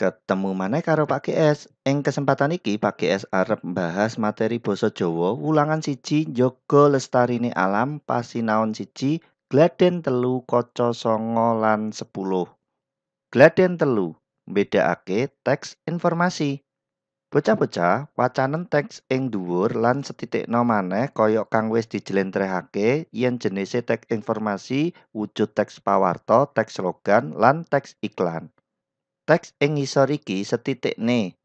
Ketemu mana karo Pak GS. Ing kesempatan iki Pak GS arep bahas materi basa Jawa wulangan siji lestari nih alam pasinaon siji gladen telu koco songo lan sepuluh. Gladen telu mbedakake teks informasi. Bocah-bocah wacanen teks ing dhuwur lan setitikno maneh kaya kang wis dijelentrehake yen jenise teks informasi wujud teks pawarto teks slogan lan teks iklan. Teks ing ngisor iki setitikne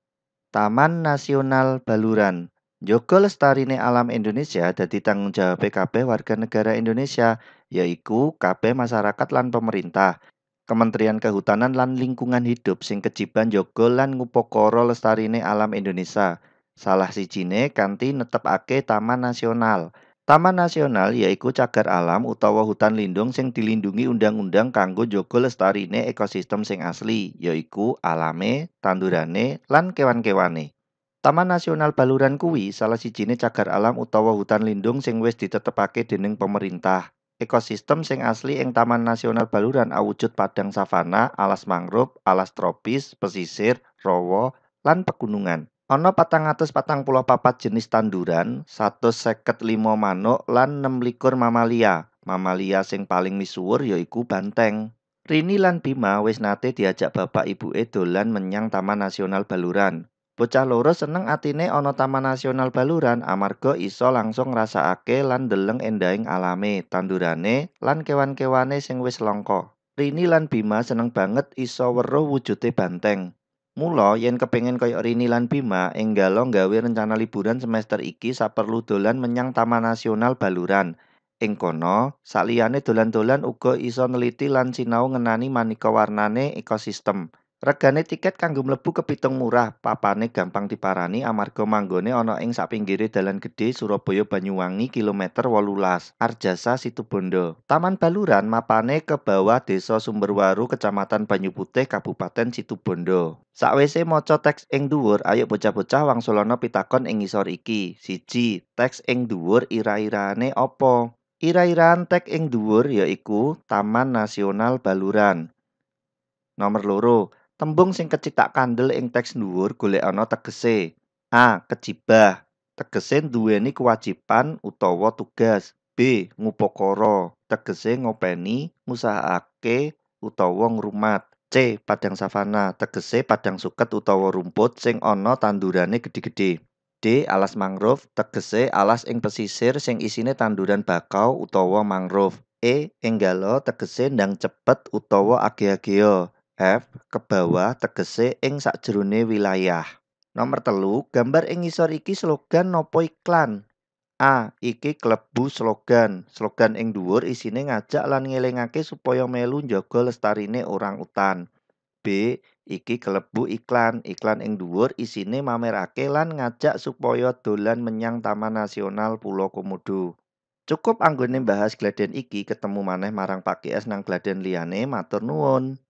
Taman Nasional Baluran. Jogo lestarine alam Indonesia dadi tanggung jawab kabeh warga negara Indonesia, yaitu kabeh masyarakat lan pemerintah. Kementerian Kehutanan lan Lingkungan Hidup sing kejiban jogo lan lestari lestarine alam Indonesia. Salah sijine kanthi netepake taman nasional. Taman nasional yaitu cagar alam utawa hutan lindung sing dilindungi undang-undang kanggo jogo lestarine ekosistem sing asli, yaitu alame, tandurane, lan kewan-kewane. Taman Nasional Baluran kuwi salah sijine cagar alam utawa hutan lindung sing wis ditetepake dening pemerintah. Ekosistem sing asli ing Taman Nasional Baluran awujud padang savana, alas mangrove, alas tropis, pesisir, rawa, lan pegunungan. Ono patang atas patang pulau papat jenis tanduran, satu seket limo manuk lan enam likur mamalia. Mamalia sing paling misuwur yaiku banteng. Rini lan Bima wis nate diajak bapak ibu e dolan menyang Taman Nasional Baluran. Bocah loro seneng atine ono Taman Nasional Baluran amarga iso langsung ngrasakake lan deleng endahing alame, tandurane lan kewan-kewane sing wis longko. Rini lan Bima seneng banget iso weruh wujute banteng. Mula yen kepengen koyo Rini lan Bima, Enggalo nggawe rencana liburan semester iki saperlu dolan menyang Taman Nasional Baluran. Ing kono, saliyane dolan-dolan uga iso neliti lan sinau ngenani manéka warnane ekosistem. Regane tiket kanggo mlebu Pitung murah, papane gampang diparani amarga manggone ana ing sapinggire dalan gedhe Surabaya Banyuwangi kilometer 18, Arjasa Situbondo. Taman Baluran mapane ke bawah Desa Sumberwaru Kecamatan Banyuputih Kabupaten Situbondo. Sakwise maca teks ing dhuwur, ayo bocah-bocah wangsulana pitakon ing ngisor iki. Siji, teks ing dhuwur ira-irane apa? Ira-iraan teks ing dhuwur yaiku Taman Nasional Baluran. Nomor loro, Tembung sing tak kandel ing teks dhuwur golekana tegese A. Kecibah tegese duweni kewajiban utawa tugas B. Ngupokoro. tegese ngopeni ngusahakake utawa ngrumat C. Padang savana tegese padang suket utawa rumput sing ana tandurane gedhe-gedhe D. Alas mangrove tegese alas ing pesisir sing isine tanduran bakau utawa mangrove E. Enggalo tegese ndang cepet utawa age-agea F ke bawah tegese ing sakjerone wilayah. Nomor telu, gambar ing ngisor iki slogan nopo iklan. A. Iki klebu slogan. Slogan ing dhuwur isine ngajak lan ngelingake supaya melu njaga lestarine orang utan. B. Iki kelebu iklan. Iklan ing dhuwur isine mamerake lan ngajak supaya dolan menyang Taman Nasional Pulau Komodo. Cukup anggone bahas gladen iki ketemu maneh marang Pak KS nang gladen liyane matur nuwun.